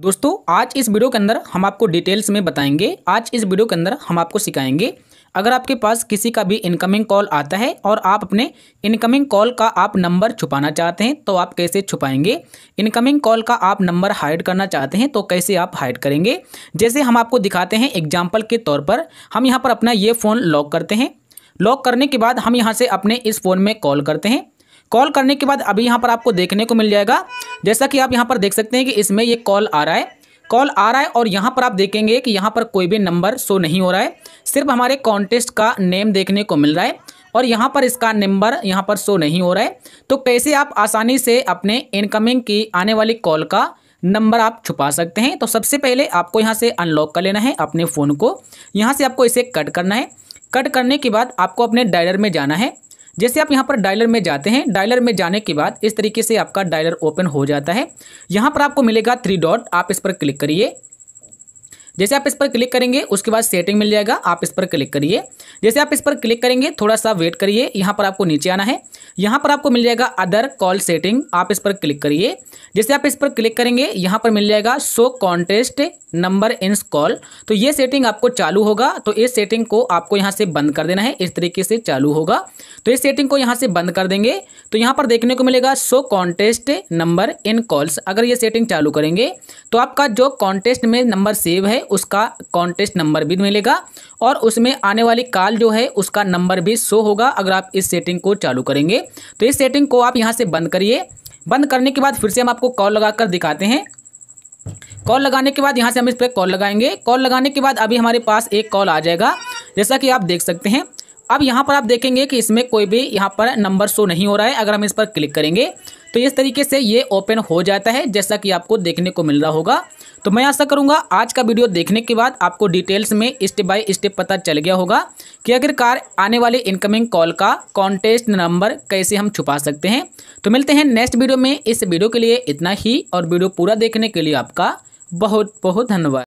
दोस्तों आज इस वीडियो के अंदर हम आपको डिटेल्स में बताएंगे आज इस वीडियो के अंदर हम आपको सिखाएंगे अगर आपके पास किसी का भी इनकमिंग कॉल आता है और आप अपने इनकमिंग कॉल का आप नंबर छुपाना चाहते हैं तो आप कैसे छुपाएंगे इनकमिंग कॉल का आप नंबर हाइड करना चाहते हैं तो कैसे आप हाइड करेंगे जैसे हम आपको दिखाते हैं एग्जाम्पल के तौर पर हम यहाँ पर अपना ये फ़ोन लॉक करते हैं लॉक करने के बाद हम यहाँ से अपने इस फ़ोन में कॉल करते हैं कॉल करने के बाद अभी यहाँ पर आपको देखने को मिल जाएगा जैसा कि आप यहाँ पर देख सकते हैं कि इसमें ये कॉल आ रहा है कॉल आ रहा है और यहाँ पर आप देखेंगे कि यहाँ पर कोई भी नंबर शो नहीं हो रहा है सिर्फ हमारे कॉन्टेस्ट का नेम देखने को मिल रहा है और यहाँ पर इसका नंबर यहाँ पर शो नहीं हो रहा है तो कैसे आप आसानी से अपने इनकमिंग की आने वाली कॉल का नंबर आप छुपा सकते हैं तो सबसे पहले आपको यहाँ से अनलॉक कर लेना है अपने फ़ोन को यहाँ से आपको इसे कट करना है कट करने के बाद आपको अपने डायलर में जाना है जैसे आप यहाँ पर डायलर में जाते हैं डायलर में जाने के बाद इस तरीके से आपका डायलर ओपन हो जाता है यहाँ पर आपको मिलेगा थ्री डॉट आप इस पर क्लिक करिए जैसे आप इस पर क्लिक करेंगे उसके बाद सेटिंग मिल जाएगा आप इस पर क्लिक करिए जैसे आप इस पर क्लिक करेंगे थोड़ा सा वेट करिए यहाँ पर आपको नीचे आना है यहाँ पर आपको मिल जाएगा अदर कॉल सेटिंग आप इस पर क्लिक करिए जैसे आप इस पर क्लिक करेंगे यहाँ पर मिल जाएगा show contact number in call तो ये सेटिंग आपको चालू होगा तो इस सेटिंग को आपको यहाँ से बंद कर देना है इस तरीके से चालू होगा तो इस सेटिंग को यहाँ से बंद कर देंगे तो यहाँ पर देखने को मिलेगा show contact number in calls अगर ये सेटिंग चालू करेंगे तो आपका जो कॉन्टेस्ट में नंबर सेव है उसका कॉन्टेस्ट नंबर भी मिलेगा और उसमें आने वाली कॉल जो है उसका नंबर भी शो होगा अगर आप इस सेटिंग को चालू करेंगे तो इस सेटिंग को आप यहाँ से बंद करिए बंद करने के बाद फिर से हम आपको कॉल लगा कर दिखाते हैं कॉल लगाने के बाद यहाँ से हम इस पर कॉल लगाएंगे कॉल लगाने के बाद अभी हमारे पास एक कॉल आ जाएगा जैसा कि आप देख सकते हैं अब यहाँ पर आप देखेंगे कि इसमें कोई भी यहाँ पर नंबर शो नहीं हो रहा है अगर हम इस पर क्लिक करेंगे तो इस तरीके से ये ओपन हो जाता है जैसा कि आपको देखने को मिल रहा होगा तो मैं आशा करूंगा आज का वीडियो देखने के बाद आपको डिटेल्स में स्टेप बाय स्टेप पता चल गया होगा कि आखिरकार आने वाले इनकमिंग कॉल का कॉन्टेस्ट नंबर कैसे हम छुपा सकते हैं तो मिलते हैं नेक्स्ट वीडियो में इस वीडियो के लिए इतना ही और वीडियो पूरा देखने के लिए आपका बहुत बहुत धन्यवाद